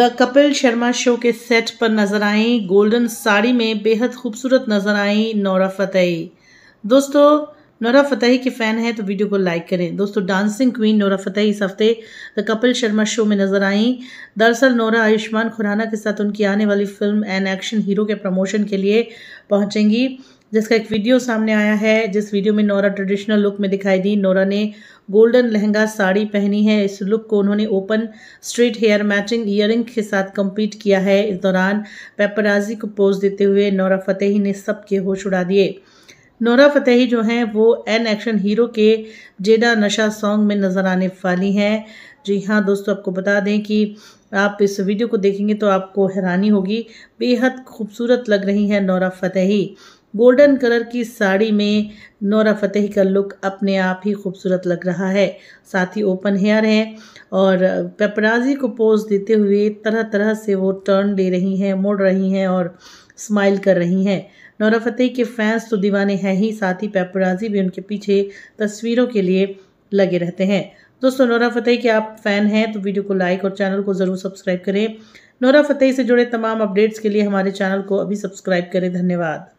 the Kapil Sharma show के set पर नजर आई गोल्डन साड़ी में बेहद खूबसूरत नजर आई नौरा फतेही दोस्तों नौरा फतेही के फ़ैन हैं तो वीडियो को लाइक करें दोस्तों डांसिंग क्वीन नौरा फतेही इस हफ्ते द कपिल शर्मा शो में नजर आई दरअसल नौरा आयुष्मान खुराना के साथ उनकी आने वाली फिल्म एन एक्शन हीरो के प्रमोशन के लिए पहुंचेंगी जिसका एक वीडियो सामने आया है जिस वीडियो में नौरा ट्रेडिशनल लुक में दिखाई दी नौरा ने गोल्डन लहंगा साड़ी पहनी है इस लुक को उन्होंने open straight hair matching earring के साथ कम्पीट किया है इस दौरान पेपराजी को पोज देते हुए नौरा फतेही ने सबके होश उड़ा दिए नौरा फतेही जो हैं वो एन एक्शन हीरो के जेडा नशा सॉन्ग में नज़र आने वाली हैं जी हाँ दोस्तों आपको बता दें कि आप इस वीडियो को देखेंगे तो आपको हैरानी होगी बेहद खूबसूरत लग रही हैं नौरा फतेही गोल्डन कलर की साड़ी में नौरा फतेह का लुक अपने आप ही खूबसूरत लग रहा है साथ ही ओपन हेयर है और पेपराजी को पोज देते हुए तरह तरह से वो टर्न ले रही हैं मोड़ रही हैं और स्माइल कर रही हैं नौरा फतेह के फैंस तो दीवाने हैं ही साथ ही पेपराजी भी उनके पीछे तस्वीरों के लिए लगे रहते हैं दोस्तों नौरा फतेह के आप फ़ैन हैं तो वीडियो को लाइक और चैनल को ज़रूर सब्सक्राइब करें नौरा फतेह से जुड़े तमाम अपडेट्स के लिए हमारे चैनल को अभी सब्सक्राइब करें धन्यवाद